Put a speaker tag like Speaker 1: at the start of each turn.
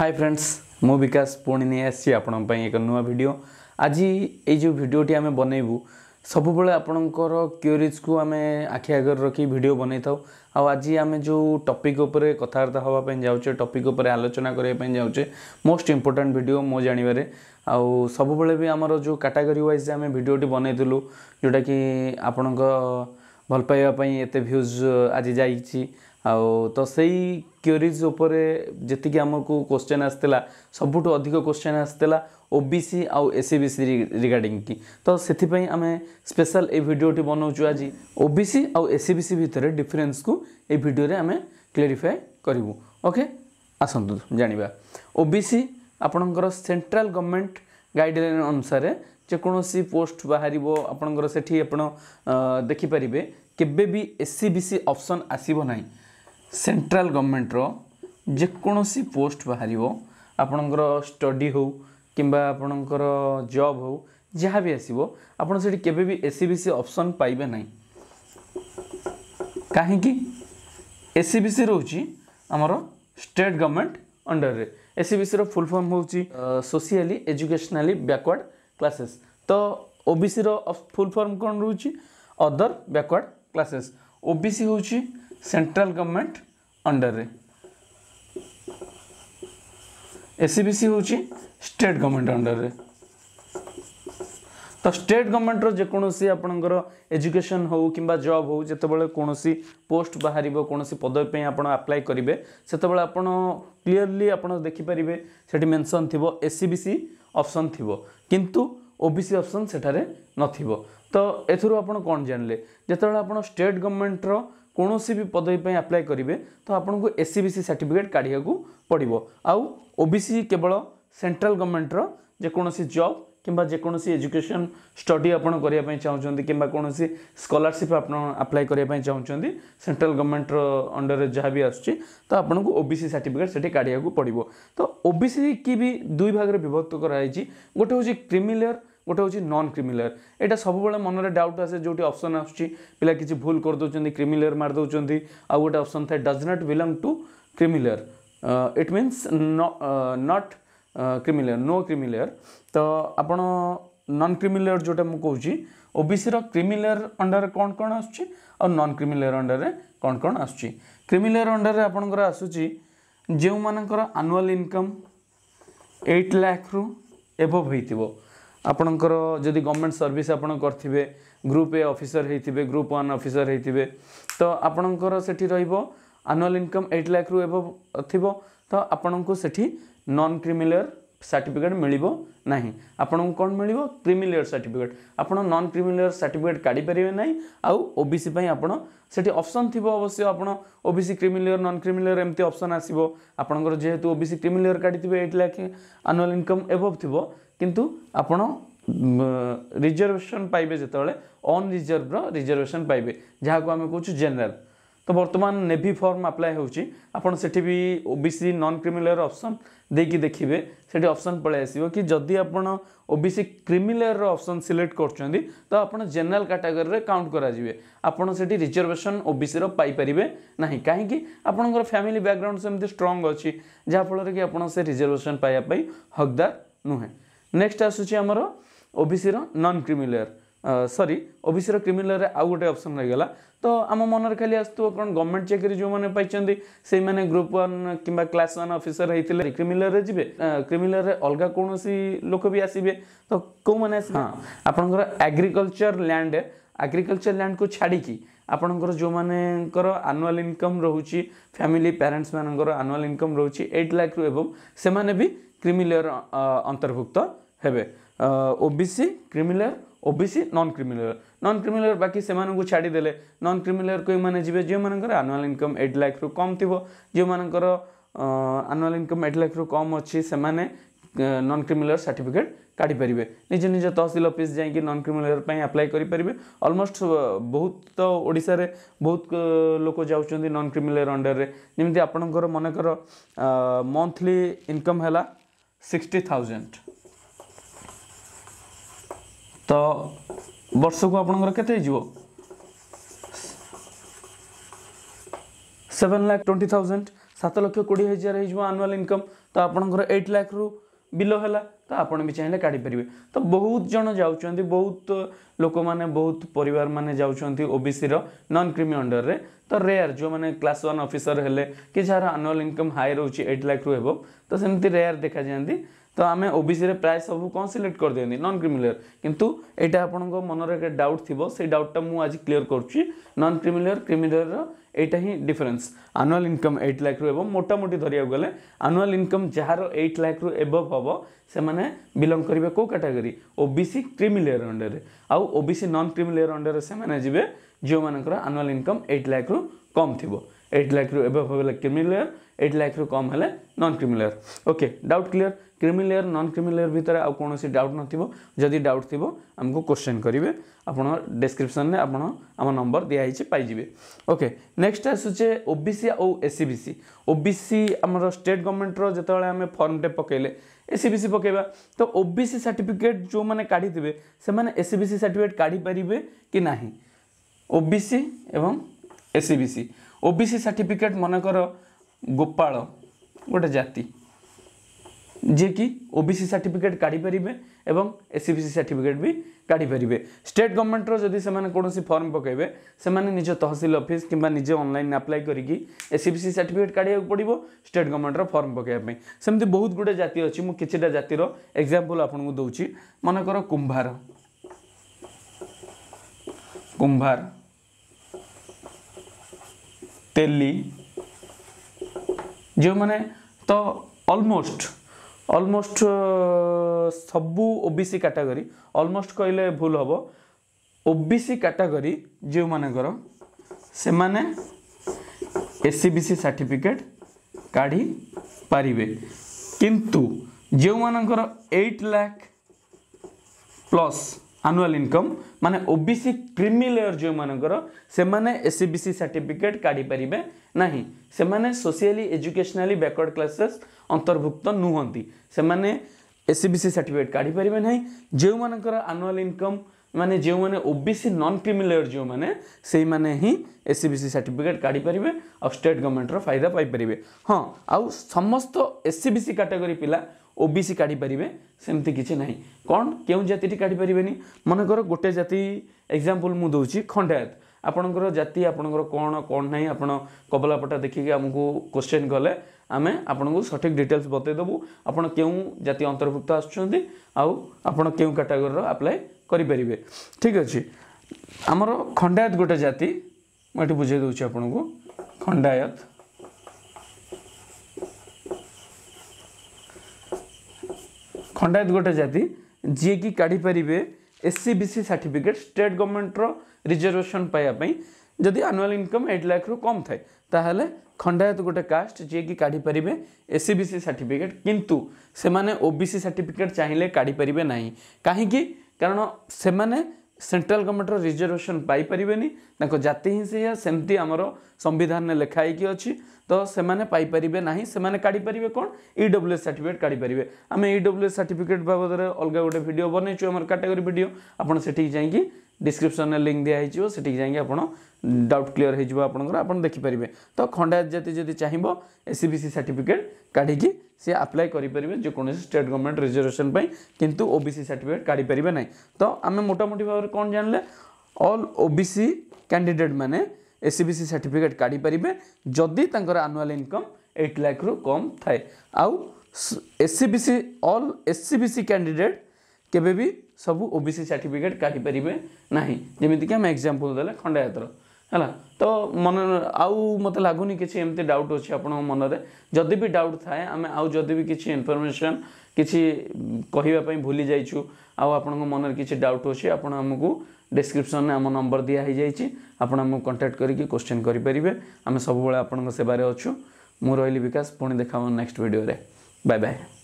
Speaker 1: high friends ମୁଁ ବିକାଶ ପୁଣି ନେଇ ଆସିଛି ଆପଣଙ୍କ ପାଇଁ ଏକ ନୂଆ ଭିଡ଼ିଓ ଆଜି ଏଇ ଯେଉଁ ଭିଡ଼ିଓଟି ଆମେ ବନେଇବୁ ସବୁବେଳେ ଆପଣଙ୍କର କ୍ୟୁରିଜ୍କୁ ଆମେ ଆଖି ଆଗରେ ରଖି ଭିଡ଼ିଓ ବନେଇଥାଉ ଆଉ ଆଜି ଆମେ ଯେଉଁ ଟପିକ୍ ଉପରେ କଥାବାର୍ତ୍ତା ହେବା ପାଇଁ ଯାଉଛେ ଟପିକ୍ ଉପରେ ଆଲୋଚନା କରିବା ପାଇଁ ଯାଉଛେ ମୋଷ୍ଟ ଇମ୍ପୋର୍ଟାଣ୍ଟ ଭିଡ଼ିଓ ମୋ ଜାଣିବାରେ ଆଉ ସବୁବେଳେ ବି ଆମର ଯେଉଁ କାଟାଗୋରୀ ୱାଇଜ୍ ଆମେ ଭିଡ଼ିଓଟି ବନେଇଥିଲୁ ଯେଉଁଟାକି ଆପଣଙ୍କ ଭଲ ପାଇବା ପାଇଁ ଏତେ ଭ୍ୟୁଜ୍ ଆଜି ଯାଇଛି ଆଉ ତ ସେଇ କ୍ୱେରିଜ୍ ଉପରେ ଯେତିକି ଆମକୁ କୋଶ୍ଚେନ୍ ଆସିଥିଲା ସବୁଠୁ ଅଧିକ କୋଶ୍ଚେନ୍ ଆସିଥିଲା ଓ ବି ସି ଆଉ ଏ ସି ବି ସି କି ତ ସେଥିପାଇଁ ଆମେ ସ୍ପେଶାଲ୍ ଏଇ ଭିଡ଼ିଓଟି ବନାଉଛୁ ଆଜି ଓ ବି ସି ଆଉ ଏ ସି ବି ସି ଭିତରେ ଡିଫରେନ୍ସକୁ ଏଇ ଭିଡ଼ିଓରେ ଆମେ କ୍ଲାରିଫାଏ କରିବୁ ଓକେ ଆସନ୍ତୁ ଜାଣିବା ଓ ବି ସି ଆପଣଙ୍କର ସେଣ୍ଟ୍ରାଲ୍ ଗଭର୍ଣ୍ଣମେଣ୍ଟ ଗାଇଡ଼ଲାଇନ୍ ଅନୁସାରେ ଯେକୌଣସି ପୋଷ୍ଟ ବାହାରିବ ଆପଣଙ୍କର ସେଠି ଆପଣ ଦେଖିପାରିବେ କେବେ ବି S C B C option ଆସିବ ନାହିଁ ସେଣ୍ଟ୍ରାଲ ଗଭର୍ଣ୍ଣମେଣ୍ଟର ଯେକୌଣସି ପୋଷ୍ଟ ବାହାରିବ ଆପଣଙ୍କର ଷ୍ଟଡ଼ି ହେଉ କିମ୍ବା ଆପଣଙ୍କର ଜବ୍ ହେଉ ଯାହା ବି ଆସିବ ଆପଣ ସେଠି କେବେ ବି S C B C option ପାଇବେ ନାହିଁ କାହିଁକି ଏସ୍ ସି ବି ସି ରହୁଛି ଆମର ଷ୍ଟେଟ୍ ଗଭର୍ଣ୍ଣମେଣ୍ଟ ଅଣ୍ଡରରେ ଏସ୍ ସି ବି ସିର ଫୁଲ୍ ଫର୍ମ ହେଉଛି ସୋସିଆଲି ଏଜୁକେସନାଲି ବ୍ୟାକୱାର୍ଡ଼ କ୍ଲାସେସ୍ ତ ଓବିସିର ଫୁଲ୍ ଫର୍ମ କ'ଣ ରହୁଛି ଅଦର ବ୍ୟାକୱାର୍ଡ଼ କ୍ଲାସେସ୍ ଓବିସି ହେଉଛି ସେଣ୍ଟ୍ରାଲ ଗଭର୍ଣ୍ଣମେଣ୍ଟ ଅଣ୍ଡରରେ ଏସିବିସି ହେଉଛି ଷ୍ଟେଟ୍ ଗଭର୍ଣ୍ଣମେଣ୍ଟ ଅଣ୍ଡରରେ ତ ଷ୍ଟେଟ୍ ଗଭର୍ଣ୍ଣମେଣ୍ଟର ଯେକୌଣସି ଆପଣଙ୍କର ଏଜୁକେସନ୍ ହେଉ କିମ୍ବା ଜବ୍ ହେଉ ଯେତେବେଳେ କୌଣସି ପୋଷ୍ଟ ବାହାରିବ କୌଣସି ପଦବୀ ପାଇଁ ଆପଣ ଆପ୍ଲାଏ କରିବେ ସେତେବେଳେ ଆପଣ କ୍ଲିଅରଲି ଆପଣ ଦେଖିପାରିବେ ସେଠି ମେନସନ୍ ଥିବ A C B C option ଥିବ କିନ୍ତୁ ଓ ବି ସି ଅପସନ୍ ସେଠାରେ ନଥିବ ତ ଏଥିରୁ ଆପଣ କ'ଣ ଜାଣିଲେ ଯେତେବେଳେ ଆପଣ ଷ୍ଟେଟ୍ ଗଭର୍ଣ୍ଣମେଣ୍ଟର କୌଣସି ବି ପଦବୀ ପାଇଁ ଆପ୍ଲାଏ କରିବେ ତ ଆପଣଙ୍କୁ S C B C certificate କାଢ଼ିବାକୁ ପଡ଼ିବ ଆଉ ଓ ବି ସି କେବଳ ସେଣ୍ଟ୍ରାଲ୍ ଗଭର୍ଣ୍ଣମେଣ୍ଟର ଯେକୌଣସି ଜବ୍ କିମ୍ବା ଯେକୌଣସି ଏଜୁକେସନ୍ ଷ୍ଟଡ଼ି ଆପଣ କରିବା ପାଇଁ ଚାହୁଁଛନ୍ତି କିମ୍ବା କୌଣସି ସ୍କଲାରସିପ୍ ଆପଣ ଆପ୍ଲାଏ କରିବା ପାଇଁ ଚାହୁଁଛନ୍ତି ସେଣ୍ଟ୍ରାଲ୍ ଗଭର୍ଣ୍ଣମେଣ୍ଟର ଅଣ୍ଡରରେ ଯାହା ବି ଆସୁଛି ତ ଆପଣଙ୍କୁ ଓ ବି ସି ସାର୍ଟିଫିକେଟ୍ ସେଠି କାଢ଼ିବାକୁ ପଡ଼ିବ ତ ଓ ବି ସି କି ବି ଦୁଇ ଭାଗରେ ବିଭକ୍ତ କରାଯାଇଛି ଗୋଟେ ହେଉଛି କ୍ରିମିଲେୟର ଗୋଟେ ହେଉଛି ନନ୍ କ୍ରିମିଲେୟର ଏଇଟା ସବୁବେଳେ ମନରେ ଡାଉଟ୍ ଆସେ ଯେଉଁଠି ଅପସନ୍ ଆସୁଛି ପିଲା କିଛି ଭୁଲ କରିଦେଉଛନ୍ତି କ୍ରିମିଲେୟର ମାରିଦେଉଛନ୍ତି ଆଉ ଗୋଟେ ଅପସନ୍ ଥାଏ does not belong to creamy layer it means not creamy layer no creamy layer ତ ଆପଣ ନନ୍ କ୍ରିମିଲେୟର ଯେଉଁଟା ମୁଁ କହୁଛି ଓବିସିର କ୍ରିମିଲେୟର ଅଣ୍ଡରରେ କ'ଣ କ'ଣ ଆସୁଛି ଆଉ ନନ୍ କ୍ରିମିଲେୟର ଅଣ୍ଡରରେ କ'ଣ କ'ଣ ଆସୁଛି କ୍ରିମିଲେୟର ଅଣ୍ଡରରେ ଆପଣଙ୍କର ଆସୁଛି ଯେଉଁମାନଙ୍କର ଆନୁଆଲ୍ ଇନକମ୍ ଏଇଟ୍ ଲାଖ୍ରୁ ଏଭଭ୍ ହେଇଥିବ ଆପଣଙ୍କର ଯଦି ଗଭର୍ଣ୍ଣମେଣ୍ଟ ସର୍ଭିସ୍ ଆପଣ କରିଥିବେ ଗ୍ରୁପ୍ ଏ ଅଫିସର ହେଇଥିବେ ଗ୍ରୁପ୍ ୱାନ୍ ଅଫିସର ହେଇଥିବେ ତ ଆପଣଙ୍କର ସେଠି ରହିବ ଆନୁଆଲ୍ ଇନକମ୍ ଏଇଟ୍ ଲାଖ୍ରୁ ଏଭବ୍ ଥିବ ତ ଆପଣଙ୍କୁ ସେଠି ନନ୍ କ୍ରିମିନାଲ୍ ସାର୍ଟିଫିକେଟ୍ ମିଳିବ ନାହିଁ ଆପଣଙ୍କୁ କ'ଣ ମିଳିବ କ୍ରିମିଲେୟର ସାର୍ଟିଫିକେଟ୍ ଆପଣ ନନ୍ କ୍ରିମିଲେୟର ସାର୍ଟିଫିକେଟ୍ କାଢ଼ିପାରିବେ ନାହିଁ ଆଉ ଓବିସି ପାଇଁ ଆପଣ ସେଠି ଅପସନ୍ ଥିବ ଅବଶ୍ୟ ଆପଣ ଓବିସି କ୍ରିମିଲେୟର ନନ୍ କ୍ରିମିଲେୟର ଏମିତି ଅପସନ୍ ଆସିବ ଆପଣଙ୍କର ଯେହେତୁ ଓବିସି କ୍ରିମିଲେୟର କାଢ଼ିଥିବେ eight lakh annual income above ଥିବ କିନ୍ତୁ ଆପଣ ରିଜର୍ଭେସନ୍ ପାଇବେ ଯେତେବେଳେ ଅନ୍ ରିଜର୍ଭର ରିଜର୍ଭେସନ୍ ପାଇବେ ଯାହାକୁ ଆମେ କହୁଛୁ ଜେନେରାଲ୍ তো বর্তমান নেভি ফর্ম আপ্লাই ହେଉଛି ଆପଣ ସେଠି ବି O B C non creamy layer option ଦେଇକି ଦେଖିବେ ସେଠି ଅପସନ୍ ପଳାଇ ଆସିବ କି ଯଦି ଆପଣ ଓ ବି ସି କ୍ରିମିଲେୟରର ଅପସନ୍ ସିଲେକ୍ଟ କରୁଛନ୍ତି ତ ଆପଣ ଜେନେରାଲ କାଟାଗୋରୀରେ କାଉଣ୍ଟ କରାଯିବେ ଆପଣ ସେଠି ରିଜର୍ଭେସନ୍ ଓ ବି ସିର ପାଇପାରିବେ ନାହିଁ କାହିଁକି ଆପଣଙ୍କର ଫ୍ୟାମିଲି ବ୍ୟାକଗ୍ରାଉଣ୍ଡ ସେମିତି ଷ୍ଟ୍ରଙ୍ଗ ଅଛି ଯାହାଫଳରେ କି ଆପଣ ସେ ରିଜର୍ଭେସନ୍ ପାଇବା ପାଇଁ ହକଦାର ନୁହେଁ ନେକ୍ସଟ ଆସୁଛି ଆମର ଓ ବି ସିର ନନ୍ କ୍ରିମିଲେୟର ସରି ଓବିସିର କ୍ରିମିନାଲରେ ଆଉ ଗୋଟେ ଅପସନ୍ ରହିଗଲା ତ ଆମ ମନରେ ଖାଲି ଆସୁଥିବ କ'ଣ ଗଭର୍ଣ୍ଣମେଣ୍ଟ ଚାକିରି ଯେଉଁମାନେ ପାଇଛନ୍ତି ସେଇମାନେ ଗ୍ରୁପ୍ ୱାନ୍ କିମ୍ବା କ୍ଲାସ୍ ୱାନ୍ ଅଫିସର ହେଇଥିଲେ କ୍ରିମିନାଲରେ ଯିବେ କ୍ରିମିନାଲରେ ଅଲଗା କୌଣସି ଲୋକ ବି ଆସିବେ ତ କେଉଁମାନେ ଆସିବେ ହଁ ଆପଣଙ୍କର ଆଗ୍ରିକଲଚର ଲ୍ୟାଣ୍ଡ ଆଗ୍ରିକଲଚର ଲ୍ୟାଣ୍ଡକୁ ଛାଡ଼ିକି ଆପଣଙ୍କର ଯେଉଁମାନଙ୍କର ଆନୁଆଲ୍ ଇନକମ୍ ରହୁଛି ଫ୍ୟାମିଲି ପ୍ୟାରେଣ୍ଟସ୍ମାନଙ୍କର ଆନୁଆଲ୍ ଇନକମ୍ ରହୁଛି ଏଇଟ୍ ଲାଖ୍ରୁ ଏବଂ ସେମାନେ ବି କ୍ରିମିଲେୟର ଅନ୍ତର୍ଭୁକ୍ତ ହେବେ OBC creamy layer OBC non creamy layer non creamy layer ବାକି ସେମାନଙ୍କୁ ଛାଡ଼ିଦେଲେ ନନ୍ କ୍ରିମିନାଲକୁ ଏମାନେ ଯିବେ ଯେଉଁମାନଙ୍କର ଆନୁଆଲ୍ ଇନକମ୍ ଏଇଟ୍ ଲାକ୍ଷରୁ କମ୍ ଥିବ ଯେଉଁମାନଙ୍କର ଆନୁଆଲ୍ ଇନକମ୍ ଏଇଟ୍ ଲାକ୍ଷରୁ କମ୍ ଅଛି ସେମାନେ ନନ୍ କ୍ରିମିନାଲ ସାର୍ଟିଫିକେଟ୍ କାଢ଼ିପାରିବେ ନିଜ ନିଜ ତହସିଲ ଅଫିସ୍ ଯାଇକି ନନ୍ କ୍ରିମିନାଲ ପାଇଁ ଆପ୍ଲାଏ କରିପାରିବେ ଅଲମୋଷ୍ଟ ବହୁତ ତ ଓଡ଼ିଶାରେ ବହୁତ ଲୋକ ଯାଉଛନ୍ତି ନନ୍ କ୍ରିମିନାଲ ଅଣ୍ଡରରେ ଯେମିତି ଆପଣଙ୍କର ମନେକର ମନ୍ଥଲି ଇନକମ୍ ହେଲା ସିକ୍ସଟି ଥାଉଜେଣ୍ଡ तो वर्ष को आपण के सेवेन लाख ट्वेंटी थाउजेंड सत लक्ष कोड़े हजार होनुआल इनकम तो आपंकर एट लाख रु बिलो है तो आपड़ भी चाहिए काढ़ीपर तो बहुत जन जा बहुत लोक मैंने बहुत पर माने ओबीसी बी नॉन क्रिमी अंडर में तो रेयर जो मैंने क्लास वन ऑफिसर है कि जहाँ आनुआल इनकम हाई रोचे एट लाख रु तो सेमती रेयर देखा जाती তো আমি ওবিসিরে প্রায় সবু কম সিলেক্ট করেদি নন ক্রিমিলেয়ার কিন্তু এটা আপনার মনের একটা ডাউট থাকবে সেই ডাউটটা মু আজ ক্লিয়ার করছি নন ক্রিমিলেয়ার ক্রিমিলেয়ার এইটা হি difference annual income eight lakh রু এবং মোটামুটি ধরিয়া গেলে আনুয়াল ইনকম যার এইট লাখ রু এবভ হব সেমানে বিলং করবে কেউ ক্যাটাগরি ওবিসি ক্রিমিলেয়ার অন্ডারে আউ ওবিসি নন ক্রিমিলেয়ার অন্ডারে সেমানে যাবে যেমানকর আনুয়াল ইনকম এইট লাখ রু কম থাকবে एट लाख रु एबव होला क्रिमिनल लेयर एट लाख्रु कम हेले non creamy layer okay doubt clear creamy layer non criminal भितर आउ कोनोसी डाउट नदी डाउट थी आमको क्वेश्चन करिवे आपण डिस्क्रिप्शन ने आपण आम नंबर दिया हिचे पाइ जिवे ओके नेक्स्ट आसुचे ओबीसी ओ बी सी आम स्टेट गवर्नमेंट रो जेतळे हमें फॉर्म टे पकेले एससीबीसी e पकेबा तो सी सर्टिफिकेट जो मैंने काढी थे से माने एससीबीसी सार्टिफिकेट काढी परिबे कि नाही सी एवं एससीबीसी ওবিসি সার্টিফিকেট মনেকর গোপাল ଗୋଟେ ଜାତି ଯିଏକି ଓ ବି ସି ସାର୍ଟିଫିକେଟ୍ କାଢ଼ିପାରିବେ ଏବଂ S C B C certificate ବି କାଢ଼ିପାରିବେ ଷ୍ଟେଟ୍ ଗଭର୍ଣ୍ଣମେଣ୍ଟର ଯଦି ସେମାନେ କୌଣସି ଫର୍ମ ପକାଇବେ ସେମାନେ ନିଜ ତହସିଲ ଅଫିସ୍ କିମ୍ବା ନିଜେ ଅନଲାଇନ୍ ଆପ୍ଲାଏ କରିକି S C B C certificate କାଢ଼ିବାକୁ ପଡ଼ିବ ଷ୍ଟେଟ୍ ଗଭର୍ଣ୍ଣମେଣ୍ଟର ଫର୍ମ ପକାଇବା ପାଇଁ ସେମିତି ବହୁତ ଗୁଡ଼ିଏ ଜାତି ଅଛି ମୁଁ କିଛିଟା ଜାତିର ଏକ୍ଜାମ୍ପଲ୍ ଆପଣଙ୍କୁ ଦେଉଛି ମନେକର କୁମ୍ଭାର କୁମ୍ଭାର ତେଲି ଯେଉଁମାନେ ତ ଅଲମୋଷ୍ଟ ଅଲମୋଷ୍ଟ ସବୁ O B C category almost କହିଲେ ଭୁଲ ହେବ ଓ ବି ସି କାଟାଗୋରୀ ଯେଉଁମାନଙ୍କର ସେମାନେ ଏସ୍ ବି ସି ସାର୍ଟିଫିକେଟ୍ କାଢ଼ି ପାରିବେ କିନ୍ତୁ ଯେଉଁମାନଙ୍କର eight lakh plus annual income ମାନେ O B C creamy layer ଯେଉଁମାନଙ୍କର ସେମାନେ S C B C certificate କାଢ଼ିପାରିବେ ନାହିଁ ସେମାନେ ସୋସିଆଲି ଏଜୁକେସନାଲି ବ୍ୟାକୱାର୍ଡ଼ କ୍ଲାସେସ୍ ଅନ୍ତର୍ଭୁକ୍ତ ନୁହନ୍ତି ସେମାନେ S C B C certificate କାଢ଼ିପାରିବେ ନାହିଁ ଯେଉଁମାନଙ୍କର ଆନୁଆଲ୍ ଇନକମ୍ ମାନେ ଯେଉଁମାନେ ଓବିସି ନନ୍ କ୍ରିମିଲେୟର ଯେଉଁମାନେ ସେଇମାନେ ହିଁ S C B C certificate କାଢ଼ିପାରିବେ ଆଉ ଷ୍ଟେଟ୍ ଗଭର୍ଣ୍ଣମେଣ୍ଟର ଫାଇଦା ପାଇପାରିବେ ହଁ ଆଉ ସମସ୍ତ S C B C category ପିଲା ଓବିସି କାଢ଼ିପାରିବେ ସେମିତି କିଛି ନାହିଁ କ'ଣ କେଉଁ ଜାତିଟି କାଢ଼ିପାରିବେନି ମନେକର ଗୋଟେ ଜାତି ଏକ୍ଜାମ୍ପଲ୍ ମୁଁ ଦେଉଛି ଖଣ୍ଡାୟତ ଆପଣଙ୍କର ଜାତି ଆପଣଙ୍କର କ'ଣ କ'ଣ ନାହିଁ ଆପଣ କବଲାପଟା ଦେଖିକି ଆମକୁ କୋଶ୍ଚିନ୍ କଲେ आम आपको सठिक डिटेल्स बतईदेबू आप जी अंतर्भुक्त आसटागोरी आप्लाय करें ठीक अच्छे आमर खंडायत गोटे जाति मुझे बुझे दूँ को खंडायत खंडायत गोटे जाति जी कि काढ़ी पारे SC B C certificate state ଗଭର୍ଣ୍ଣମେଣ୍ଟର ରିଜର୍ଭେସନ୍ ପାଇବା ପାଇଁ ଯଦି ଆନୁଆଲ୍ ଇନକମ୍ ଏଇଟ୍ ଲାଖରୁ କମ୍ ଥାଏ ତାହେଲେ ଖଣ୍ଡାୟତ ଗୋଟେ କାଷ୍ଟ ଯିଏକି କାଢ଼ିପାରିବେ S C B C certificate କିନ୍ତୁ ସେମାନେ ଓ ବି ସି ସାର୍ଟିଫିକେଟ୍ ଚାହିଁଲେ କାଢ଼ିପାରିବେ ନାହିଁ କାହିଁକି କାରଣ ସେମାନେ ସେଣ୍ଟ୍ରାଲ ଗଭର୍ଣ୍ଣମେଣ୍ଟର ରିଜର୍ଭେସନ୍ ପାଇପାରିବେନି ତାଙ୍କ ଜାତି ହିଁ ସେଇଆ ସେମିତି ଆମର ସମ୍ବିଧାନରେ ଲେଖା ହେଇକି ଅଛି ତ ସେମାନେ ପାଇପାରିବେ ନାହିଁ ସେମାନେ କାଢ଼ିପାରିବେ କ'ଣ ଇଡବ୍ଲ୍ୟୁଏସ୍ ସାର୍ଟିଫିକେଟ୍ କାଢ଼ିପାରିବେ ଆମେ ଇଡବ୍ଲ୍ୟୁଏସ୍ ସାର୍ଟିଫିକେଟ୍ ବାବଦରେ ଅଲଗା ଗୋଟେ ଭିଡ଼ିଓ ବନେଇଛୁ ଆମର କାଟାଗୋରୀ ଭିଡ଼ିଓ ଆପଣ ସେଠିକି ଯାଇକି डिस्क्रिप्सन लिंक दिखाई से जाएंगे आप डाउट क्लीयर होगा आप देखिपर तो खंडा जाति जी चाहिए एस सी सी सार्टिफिकेट काढ़ सी आप्लाय करेंगे जेको स्टेट गवर्नमेंट रिजर्वेशन किंतु ओबीसी सर्टिफिकेट काढ़ी पारे ना तो आम मोटामोटी भाव में कौन जानले ऑल ओबीसी कैंडिडेट मैंने एस सी सी सार्टिफिकेट काढ़ी पारे जदि तक आनुआल इनकम एट लाख रु कम थाए आ S C C all S C candidate କେବେ ବି ସବୁ ଓ ବି ସି ସାର୍ଟିଫିକେଟ୍ କାଢ଼ିପାରିବେ ନାହିଁ ଯେମିତିକି ଆମେ ଏକ୍ଜାମ୍ପଲ୍ ଦେଲେ ଖଣ୍ଡାୟତର ହେଲା ତ ମନେ ଆଉ ମୋତେ ଲାଗୁନି କିଛି ଏମିତି ଡାଉଟ୍ ଅଛି ଆପଣଙ୍କ ମନରେ ଯଦି ବି ଡାଉଟ୍ ଥାଏ ଆମେ ଆଉ ଯଦି ବି କିଛି ଇନଫର୍ମେସନ୍ କିଛି କହିବା ପାଇଁ ଭୁଲି ଯାଇଛୁ ଆଉ ଆପଣଙ୍କ ମନରେ କିଛି ଡାଉଟ୍ ଅଛି ଆପଣ ଆମକୁ ଡେସ୍କ୍ରିପସନ୍ରେ ଆମ ନମ୍ବର ଦିଆ ହୋଇଯାଇଛି ଆପଣ ଆମକୁ କଣ୍ଟାକ୍ଟ କରିକି କୋଶ୍ଚିନ୍ କରିପାରିବେ ଆମେ ସବୁବେଳେ ଆପଣଙ୍କ ସେବାରେ ଅଛୁ ମୁଁ ରହିଲି ବିକାଶ ପୁଣି ଦେଖା ହେବ ନେକ୍ସଟ ଭିଡ଼ିଓରେ ବାଏ ବାଏ